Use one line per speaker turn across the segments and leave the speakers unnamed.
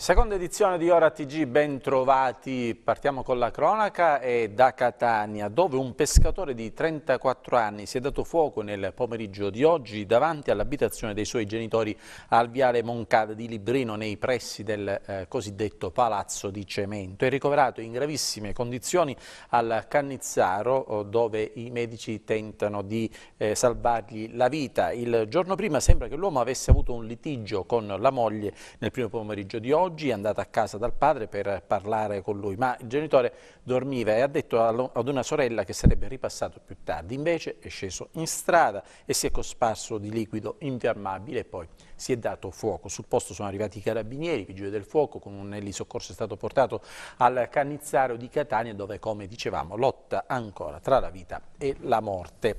Seconda edizione di Ora TG, ben trovati. Partiamo con la cronaca e da Catania, dove un pescatore di 34 anni si è dato fuoco nel pomeriggio di oggi davanti all'abitazione dei suoi genitori al viale Moncada di Librino, nei pressi del eh, cosiddetto Palazzo di Cemento. È ricoverato in gravissime condizioni al Cannizzaro, eh, dove i medici tentano di eh, salvargli la vita. Il giorno prima sembra che l'uomo avesse avuto un litigio con la moglie nel primo pomeriggio di oggi oggi è andata a casa dal padre per parlare con lui, ma il genitore dormiva e ha detto ad una sorella che sarebbe ripassato più tardi. Invece è sceso in strada e si è cosparso di liquido infiammabile e poi si è dato fuoco. Sul posto sono arrivati i carabinieri, i vigili del fuoco, con un soccorso è stato portato al Cannizzaro di Catania dove, come dicevamo, lotta ancora tra la vita e la morte.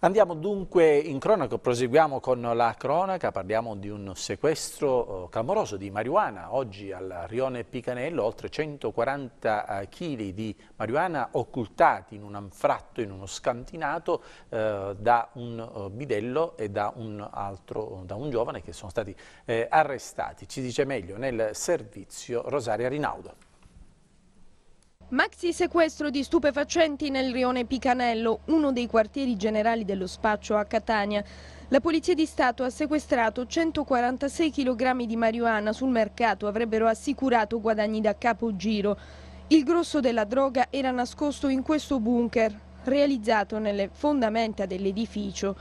Andiamo dunque in cronaca, proseguiamo con la cronaca, parliamo di un sequestro eh, clamoroso di marijuana. Oggi al rione Picanello oltre 140 kg eh, di marijuana occultati in un anfratto, in uno scantinato eh, da un eh, bidello e da un, altro, da un giovane che sono stati eh, arrestati. Ci dice meglio nel servizio Rosaria Rinaudo.
Maxi sequestro di stupefacenti nel rione Picanello, uno dei quartieri generali dello spaccio a Catania. La Polizia di Stato ha sequestrato 146 kg di marijuana sul mercato, avrebbero assicurato guadagni da capogiro. Il grosso della droga era nascosto in questo bunker, realizzato nelle fondamenta dell'edificio.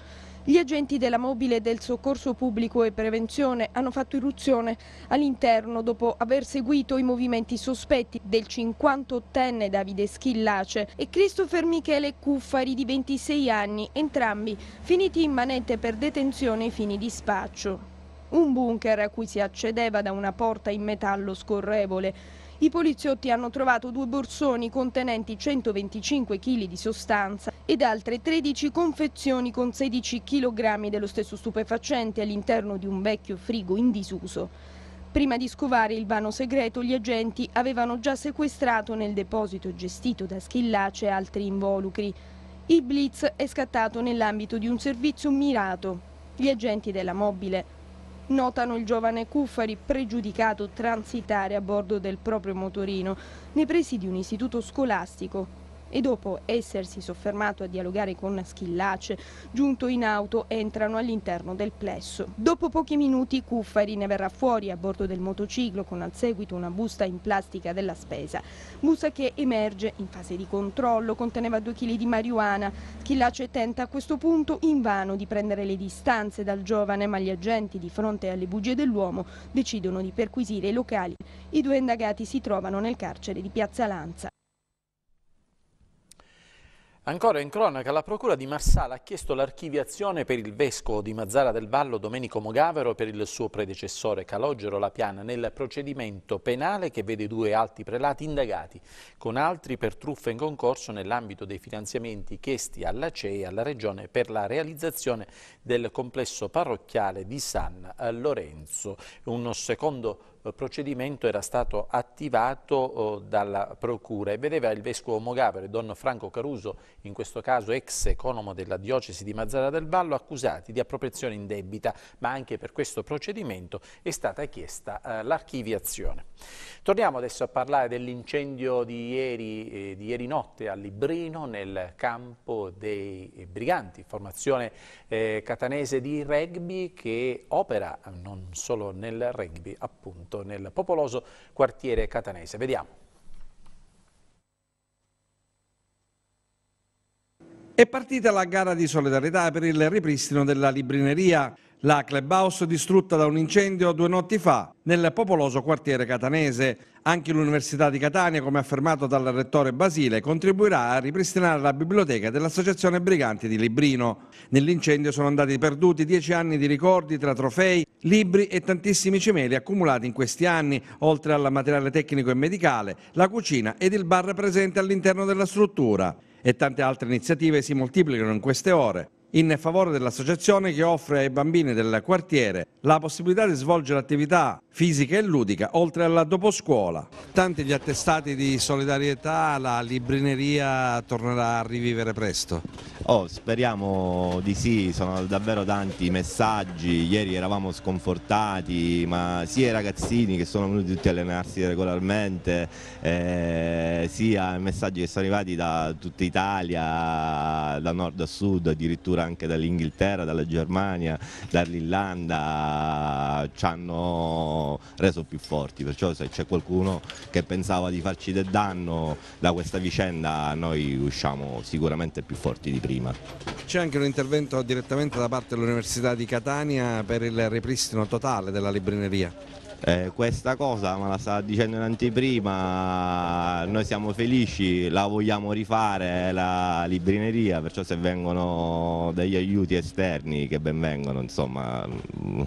Gli agenti della mobile del soccorso pubblico e prevenzione hanno fatto irruzione all'interno dopo aver seguito i movimenti sospetti del 58enne Davide Schillace e Christopher Michele Cuffari di 26 anni, entrambi finiti in manette per detenzione ai fini di spaccio. Un bunker a cui si accedeva da una porta in metallo scorrevole i poliziotti hanno trovato due borsoni contenenti 125 kg di sostanza ed altre 13 confezioni con 16 kg dello stesso stupefacente all'interno di un vecchio frigo in disuso. Prima di scovare il vano segreto, gli agenti avevano già sequestrato nel deposito gestito da Schillace altri involucri. Il blitz è scattato nell'ambito di un servizio mirato. Gli agenti della mobile notano il giovane Cuffari pregiudicato transitare a bordo del proprio motorino nei presi di un istituto scolastico e dopo essersi soffermato a dialogare con Schillace, giunto in auto, entrano all'interno del plesso. Dopo pochi minuti Cuffari ne verrà fuori a bordo del motociclo con al seguito una busta in plastica della spesa. Busta che emerge in fase di controllo, conteneva 2 kg di marijuana. Schillace tenta a questo punto invano di prendere le distanze dal giovane, ma gli agenti di fronte alle bugie dell'uomo decidono di perquisire i locali. I due indagati si trovano nel carcere di Piazza Lanza.
Ancora in cronaca, la Procura di Marsala ha chiesto l'archiviazione per il Vescovo di Mazzara del Vallo, Domenico Mogavero, per il suo predecessore Calogero Lapiana, nel procedimento penale che vede due alti prelati indagati con altri per truffa in concorso nell'ambito dei finanziamenti chiesti alla CEI e alla Regione per la realizzazione del complesso parrocchiale di San Lorenzo. Un secondo procedimento era stato attivato oh, dalla Procura e vedeva il Vescovo Mogavere, Don Franco Caruso, in questo caso ex economo della diocesi di Mazzara del Vallo, accusati di appropriazione in debita, ma anche per questo procedimento è stata chiesta eh, l'archiviazione. Torniamo adesso a parlare dell'incendio di, eh, di ieri, notte a Librino nel campo dei Briganti, formazione eh, catanese di rugby che opera non solo nel rugby appunto avvenuto nel popoloso quartiere catanese. Vediamo.
È partita la gara di solidarietà per il ripristino della librineria. La clubhouse distrutta da un incendio due notti fa nel popoloso quartiere catanese. Anche l'Università di Catania, come affermato dal rettore Basile, contribuirà a ripristinare la biblioteca dell'Associazione Briganti di Librino. Nell'incendio sono andati perduti dieci anni di ricordi tra trofei, libri e tantissimi cimeli accumulati in questi anni, oltre al materiale tecnico e medicale, la cucina ed il bar presente all'interno della struttura. E tante altre iniziative si moltiplicano in queste ore in favore dell'associazione che offre ai bambini del quartiere la possibilità di svolgere attività fisica e ludica, oltre alla doposcuola. Tanti gli attestati di solidarietà, la librineria tornerà a rivivere presto. Oh, speriamo di sì, sono davvero tanti i
messaggi, ieri eravamo sconfortati, ma sia i ragazzini che sono venuti tutti a allenarsi regolarmente, eh, sia i messaggi che sono arrivati da tutta Italia, da nord a sud, addirittura anche dall'Inghilterra, dalla Germania, dall'Irlanda, ci hanno reso più forti, perciò se c'è qualcuno che pensava di farci del danno da questa vicenda noi usciamo sicuramente più forti di prima.
C'è anche un intervento direttamente da parte dell'Università di Catania per il ripristino totale della libreria. Eh, questa cosa me la sta
dicendo in anteprima, noi siamo felici, la vogliamo rifare eh, la librineria, perciò se vengono degli aiuti esterni che benvengono, insomma, mm,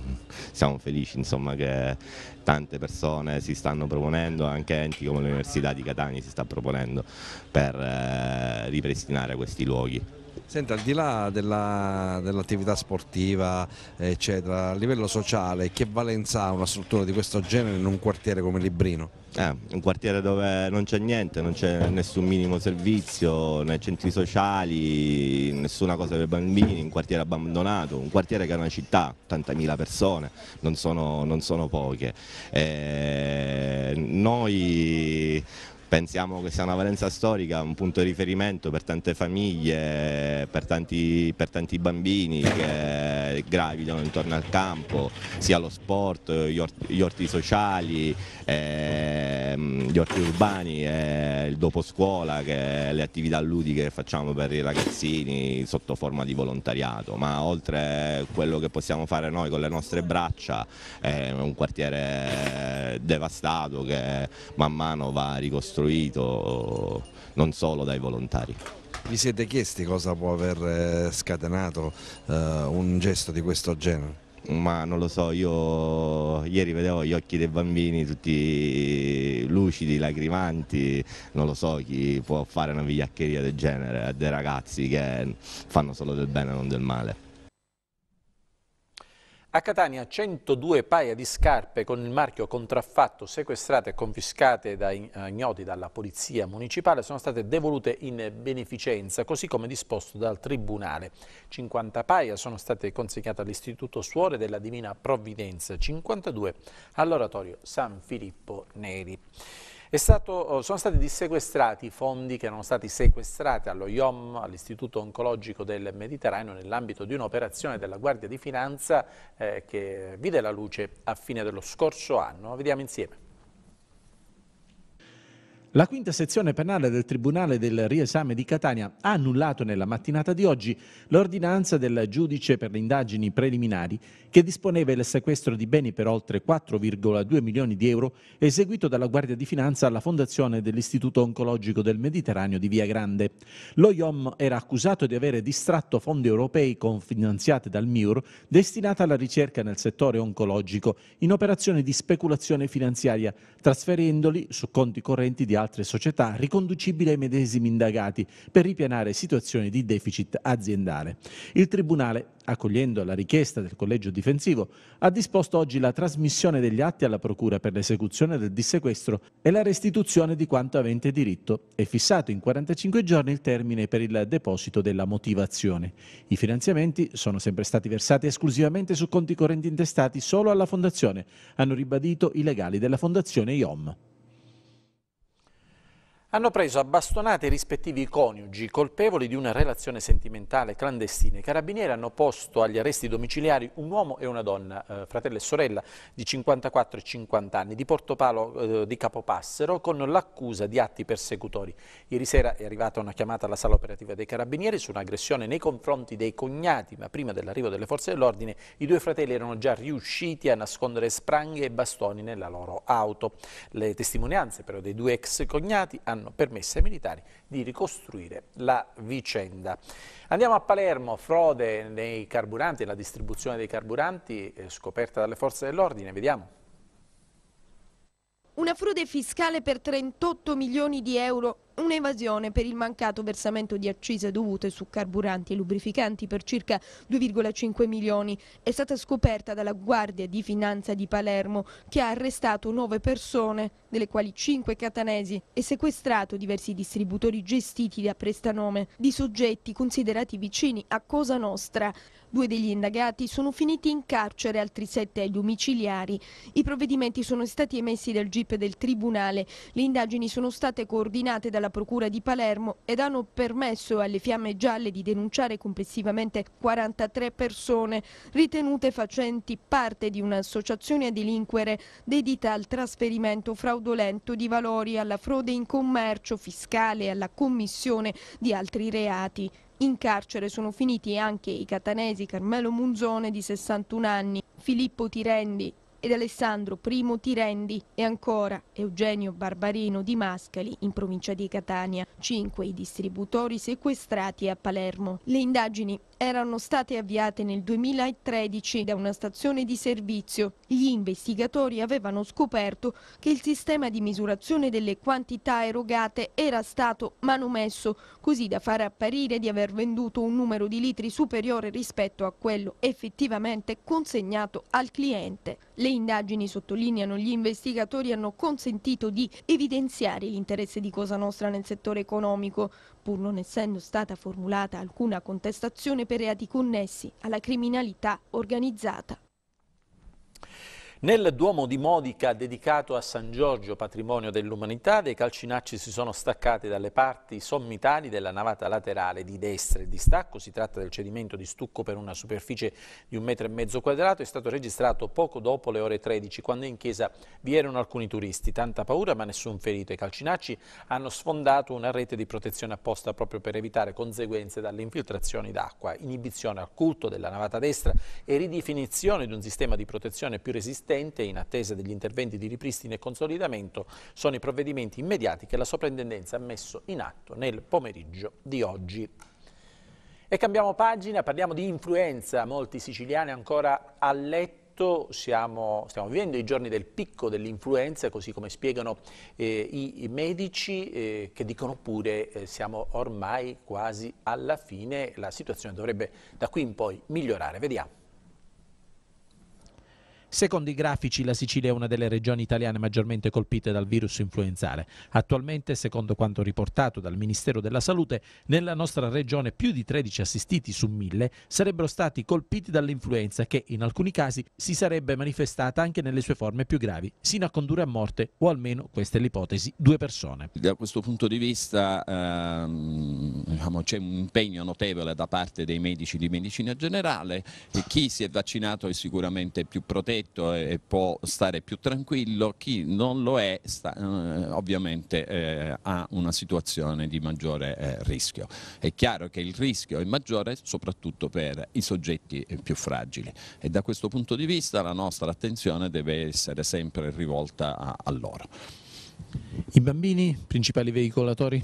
siamo felici insomma, che tante persone si stanno proponendo, anche enti come l'Università di Catania si sta proponendo per eh, ripristinare questi luoghi.
Senta, al di là dell'attività dell sportiva, eccetera, a livello sociale, che valenza ha una struttura di questo genere in un quartiere come Librino?
Eh, un quartiere dove non c'è niente, non c'è nessun minimo servizio, né centri sociali, nessuna cosa per bambini, un quartiere abbandonato, un quartiere che è una città, 80.000 persone, non sono, non sono poche. Eh, noi pensiamo che sia una valenza storica, un punto di riferimento per tante famiglie, per tanti, per tanti bambini che gravitano intorno al campo, sia lo sport, gli orti, gli orti sociali, ehm, gli orti urbani, eh, il dopo scuola, che le attività ludiche che facciamo per i ragazzini sotto forma di volontariato, ma oltre quello che possiamo fare noi con le nostre braccia, è un quartiere devastato che man mano va ricostruito costruito non solo dai volontari. Vi siete chiesti cosa può aver eh, scatenato eh, un gesto di questo genere? ma non lo so, io ieri vedevo gli occhi dei bambini tutti lucidi, lacrimanti, non lo so chi può fare una vigliaccheria del genere a dei ragazzi che fanno solo del bene e non del male.
A Catania 102 paia di scarpe con il marchio contraffatto sequestrate e confiscate da eh, ignoti dalla polizia municipale sono state devolute in beneficenza, così come disposto dal tribunale. 50 paia sono state consegnate all'Istituto Suore della Divina Provvidenza, 52 all'oratorio San Filippo Neri. Stato, oh, sono stati dissequestrati i fondi che erano stati sequestrati allo IOM, all'Istituto Oncologico del Mediterraneo, nell'ambito di un'operazione della Guardia di Finanza eh, che vide la luce a fine dello scorso anno. Vediamo insieme. La quinta sezione penale del Tribunale del Riesame di Catania ha annullato nella mattinata di oggi l'ordinanza del giudice per le indagini preliminari che disponeva il sequestro di beni per oltre 4,2 milioni di euro eseguito dalla Guardia di Finanza alla fondazione dell'Istituto Oncologico del Mediterraneo di Via Grande. Lo IOM era accusato di avere distratto fondi europei confinanziati dal MIUR destinati alla ricerca nel settore oncologico in operazioni di speculazione finanziaria, trasferendoli su conti correnti di altre società riconducibili ai medesimi indagati per ripianare situazioni di deficit aziendale. Il Tribunale, accogliendo la richiesta del collegio difensivo, ha disposto oggi la trasmissione degli atti alla Procura per l'esecuzione del dissequestro e la restituzione di quanto avente diritto e fissato in 45 giorni il termine per il deposito della motivazione. I finanziamenti sono sempre stati versati esclusivamente su conti correnti intestati solo alla Fondazione, hanno ribadito i legali della Fondazione IOM hanno preso a bastonate i rispettivi coniugi, colpevoli di una relazione sentimentale clandestina. I carabinieri hanno posto agli arresti domiciliari un uomo e una donna, eh, fratello e sorella, di 54 e 50 anni, di Portopalo eh, di Capopassero, con l'accusa di atti persecutori. Ieri sera è arrivata una chiamata alla sala operativa dei carabinieri su un'aggressione nei confronti dei cognati, ma prima dell'arrivo delle forze dell'ordine i due fratelli erano già riusciti a nascondere spranghe e bastoni nella loro auto. Le testimonianze però dei due ex cognati hanno hanno permesso ai militari di ricostruire la vicenda. Andiamo a Palermo, frode nei carburanti, la distribuzione dei carburanti eh, scoperta dalle forze dell'ordine, vediamo.
Una frode fiscale per 38 milioni di euro, un'evasione per il mancato versamento di accise dovute su carburanti e lubrificanti per circa 2,5 milioni, è stata scoperta dalla Guardia di Finanza di Palermo che ha arrestato nove persone, delle quali cinque catanesi, e sequestrato diversi distributori gestiti da prestanome di soggetti considerati vicini a Cosa Nostra. Due degli indagati sono finiti in carcere, altri sette ai domiciliari. I provvedimenti sono stati emessi dal GIP del Tribunale. Le indagini sono state coordinate dalla Procura di Palermo ed hanno permesso alle Fiamme Gialle di denunciare complessivamente 43 persone ritenute facenti parte di un'associazione a delinquere dedita al trasferimento fraudolento di valori, alla frode in commercio fiscale e alla commissione di altri reati. In carcere sono finiti anche i catanesi Carmelo Munzone di 61 anni, Filippo Tirendi ed Alessandro I Tirendi e ancora Eugenio Barbarino di Mascali in provincia di Catania, cinque i distributori sequestrati a Palermo. Le indagini erano state avviate nel 2013 da una stazione di servizio. Gli investigatori avevano scoperto che il sistema di misurazione delle quantità erogate era stato manomesso, così da far apparire di aver venduto un numero di litri superiore rispetto a quello effettivamente consegnato al cliente. Le indagini, sottolineano gli investigatori, hanno consentito di evidenziare l'interesse di Cosa Nostra nel settore economico, pur non essendo stata formulata alcuna contestazione per reati connessi alla criminalità organizzata.
Nel Duomo di Modica, dedicato a San Giorgio, patrimonio dell'umanità, dei calcinacci si sono staccati dalle parti sommitali della navata laterale di destra. Il distacco si tratta del cedimento di stucco per una superficie di un metro e mezzo quadrato, è stato registrato poco dopo le ore 13, quando in chiesa vi erano alcuni turisti. Tanta paura ma nessun ferito. I calcinacci hanno sfondato una rete di protezione apposta proprio per evitare conseguenze dalle infiltrazioni d'acqua, inibizione al culto della navata destra e ridefinizione di un sistema di protezione più resistente esistente in attesa degli interventi di ripristino e consolidamento sono i provvedimenti immediati che la soprintendenza ha messo in atto nel pomeriggio di oggi. E cambiamo pagina, parliamo di influenza, molti siciliani ancora a letto siamo, stiamo vivendo i giorni del picco dell'influenza, così come spiegano eh, i, i, medici eh, che dicono pure eh, siamo ormai quasi alla fine, la situazione dovrebbe da qui in poi migliorare. Vediamo. Secondo i grafici, la Sicilia è una delle regioni italiane maggiormente colpite dal virus influenzale. Attualmente, secondo quanto riportato dal Ministero della Salute, nella nostra regione più di 13 assistiti su 1000 sarebbero stati colpiti dall'influenza che, in alcuni casi, si sarebbe manifestata anche nelle sue forme più gravi, sino a condurre a morte, o almeno, questa è l'ipotesi, due persone.
Da questo punto di vista ehm, diciamo, c'è un impegno notevole da parte dei medici di medicina generale, chi si è vaccinato è sicuramente più protetto letto e può stare più tranquillo, chi non lo è sta, eh, ovviamente eh, ha una situazione di maggiore eh, rischio. È chiaro che il rischio è maggiore soprattutto per i soggetti eh, più fragili e da questo punto di vista la nostra attenzione deve essere sempre rivolta a, a loro.
I bambini, principali veicolatori?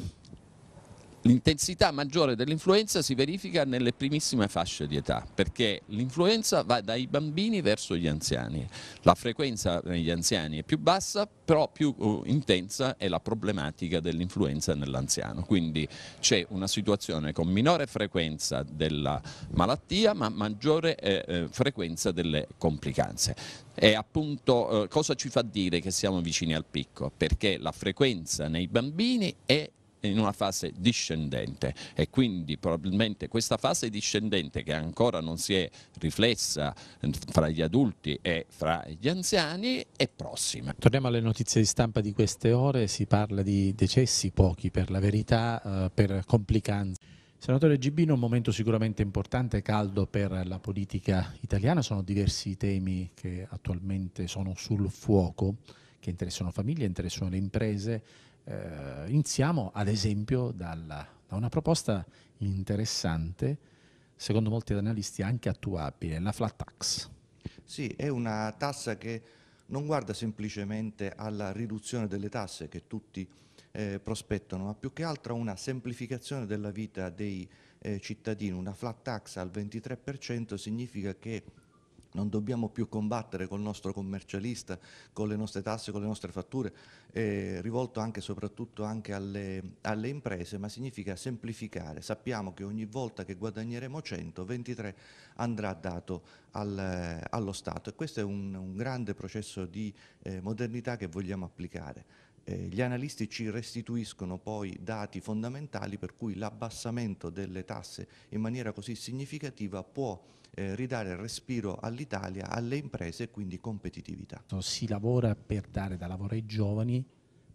L'intensità maggiore dell'influenza si verifica nelle primissime fasce di età, perché l'influenza va dai bambini verso gli anziani. La frequenza negli anziani è più bassa, però più uh, intensa è la problematica dell'influenza nell'anziano. Quindi c'è una situazione con minore frequenza della malattia, ma maggiore eh, eh frequenza delle complicanze. E appunto eh, cosa ci fa dire che siamo vicini al picco? Perché la frequenza nei bambini è in una fase discendente e quindi probabilmente questa fase discendente che ancora non si è riflessa eh, fra gli adulti e fra gli
anziani è prossima. Torniamo alle notizie di stampa di queste ore, si parla di decessi pochi per la verità, eh, per complicanze. Senatore Gibino, un momento sicuramente importante e caldo per la politica italiana, sono diversi i temi che attualmente sono sul fuoco, che interessano famiglie, interessano le imprese, eh, iniziamo ad esempio dalla, da una proposta interessante, secondo molti analisti anche attuabile, la flat tax.
Sì, è una tassa che non guarda semplicemente alla riduzione delle tasse che tutti eh, prospettano, ma più che altro a una semplificazione della vita dei eh, cittadini. Una flat tax al 23% significa che non dobbiamo più combattere col nostro commercialista, con le nostre tasse, con le nostre fatture, eh, rivolto anche e soprattutto anche alle, alle, imprese, ma significa semplificare. Sappiamo che ogni volta che guadagneremo 100, 23 andrà dato al, allo Stato e questo è un, un grande processo di eh, modernità che vogliamo applicare eh, gli analisti ci restituiscono poi dati fondamentali per cui l'abbassamento delle tasse in maniera così significativa può eh, ridare respiro all'Italia, alle imprese e quindi competitività.
Si lavora per dare da lavoro ai giovani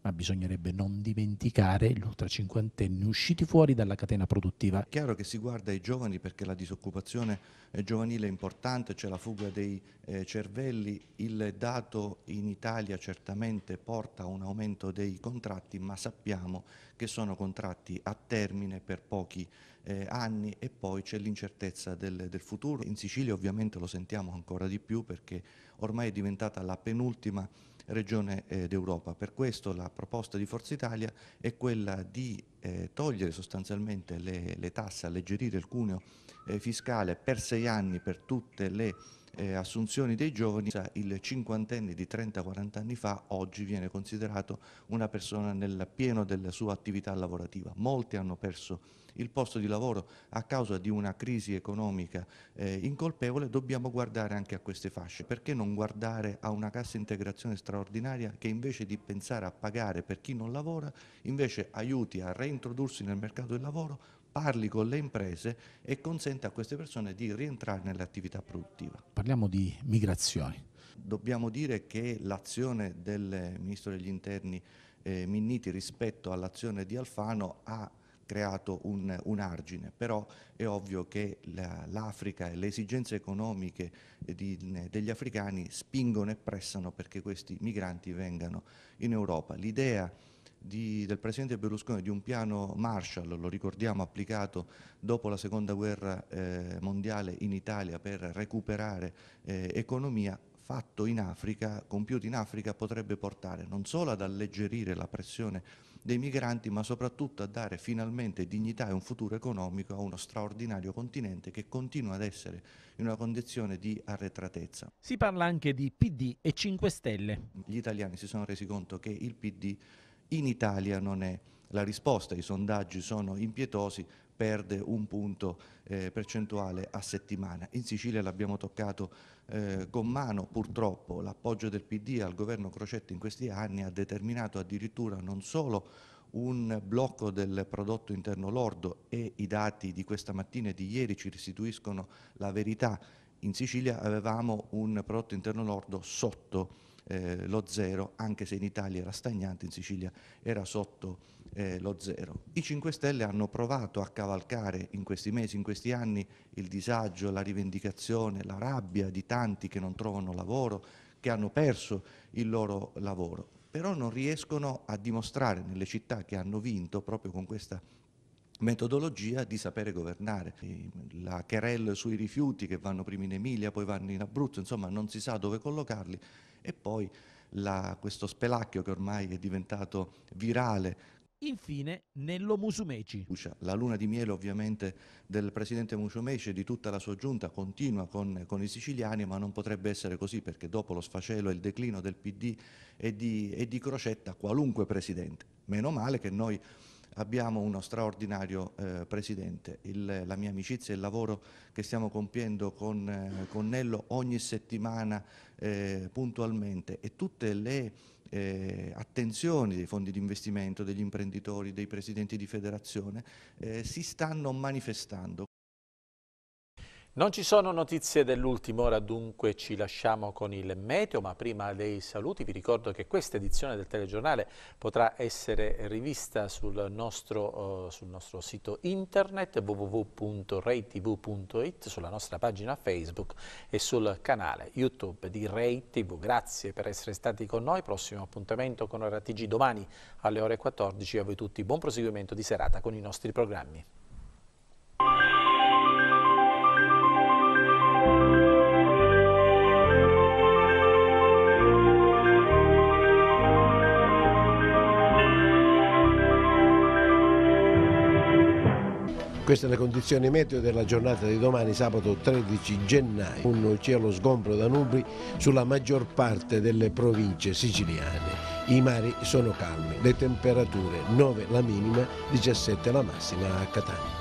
ma bisognerebbe non dimenticare gli ultracinquantenni usciti fuori dalla catena produttiva. È
chiaro che si guarda ai giovani perché la disoccupazione eh, giovanile è importante, c'è cioè la fuga dei eh, cervelli, il dato in Italia certamente porta a un aumento dei contratti, ma sappiamo che sono contratti a termine per pochi eh, anni e poi c'è l'incertezza del, del futuro. In Sicilia ovviamente lo sentiamo ancora di più perché ormai è diventata la penultima regione eh, d'Europa. Per questo la proposta di Forza Italia è quella di eh, togliere sostanzialmente le, le, tasse, alleggerire il cuneo eh, fiscale per sei anni per tutte le eh, assunzioni dei giovani, il cinquantenne di 30-40 anni fa oggi viene considerato una persona nel pieno della sua attività lavorativa. Molti hanno perso il posto di lavoro a causa di una crisi economica eh, incolpevole, dobbiamo guardare anche a queste fasce. Perché non guardare a una cassa integrazione straordinaria che invece di pensare a pagare per chi non lavora, invece aiuti a reintrodursi nel mercato del lavoro parli con le imprese e consenta a queste persone di rientrare nell'attività produttiva.
Parliamo di migrazioni.
Dobbiamo dire che l'azione del Ministro degli Interni eh, Minniti rispetto all'azione di Alfano ha creato un, un, argine, però è ovvio che l'Africa e le esigenze economiche eh, di, degli africani spingono e pressano perché questi migranti vengano in Europa. L'idea di, del Presidente Berlusconi di un piano Marshall, lo ricordiamo, applicato dopo la Seconda Guerra eh, Mondiale in Italia per recuperare eh, economia, fatto in Africa, compiuto in Africa, potrebbe portare non solo ad alleggerire la pressione dei migranti, ma soprattutto a dare finalmente dignità e un futuro economico a uno straordinario continente che continua ad essere in una condizione di arretratezza. Si parla anche di PD e 5 Stelle. Gli italiani si sono resi conto che il PD in Italia non è la risposta, i sondaggi sono impietosi, perde un punto eh, percentuale a settimana. In Sicilia l'abbiamo toccato eh, con mano, purtroppo l'appoggio del PD al governo Crocetti in questi anni ha determinato addirittura non solo un blocco del prodotto interno lordo e i dati di questa mattina e di ieri ci restituiscono la verità. In Sicilia avevamo un prodotto interno lordo sotto il eh, lo zero, anche se in Italia era stagnante, in Sicilia era sotto eh, lo zero. I 5 Stelle hanno provato a cavalcare in questi mesi, in questi anni, il disagio, la rivendicazione, la rabbia di tanti che non trovano lavoro, che hanno perso il loro lavoro, però non riescono a dimostrare nelle città che hanno vinto proprio con questa metodologia di sapere governare. La querelle sui rifiuti che vanno prima in Emilia, poi vanno in Abruzzo, insomma non si sa dove collocarli, e poi la, questo spelacchio che ormai è diventato virale. Infine Nello Musumeci. La luna di miele ovviamente del presidente Musumeci e di tutta la sua giunta continua con, con, i siciliani, ma non potrebbe essere così perché dopo lo sfacelo e il declino del PD e di, e di Crocetta qualunque presidente. Meno male che noi abbiamo uno straordinario eh, Presidente. Il, la mia amicizia e il lavoro che stiamo compiendo con, eh, con Nello ogni settimana eh, puntualmente e tutte le eh, attenzioni dei fondi di investimento, degli imprenditori, dei presidenti di federazione, eh, si stanno manifestando.
Non ci sono notizie dell'ultima ora, dunque ci lasciamo con il meteo, ma prima dei saluti vi ricordo che questa edizione del telegiornale potrà essere rivista sul nostro, uh, sul nostro sito internet www.reitv.it, sulla nostra pagina Facebook e sul canale YouTube di Rei TV. Grazie per essere stati con noi, prossimo appuntamento con RTG domani alle ore 14. A voi tutti buon proseguimento di serata con i nostri programmi. Queste le condizioni meteo della giornata di domani, sabato 13 gennaio. Un cielo sgombro da nubri sulla maggior parte delle province siciliane. I mari sono calmi, le temperature 9 la minima, 17 la massima a Catania.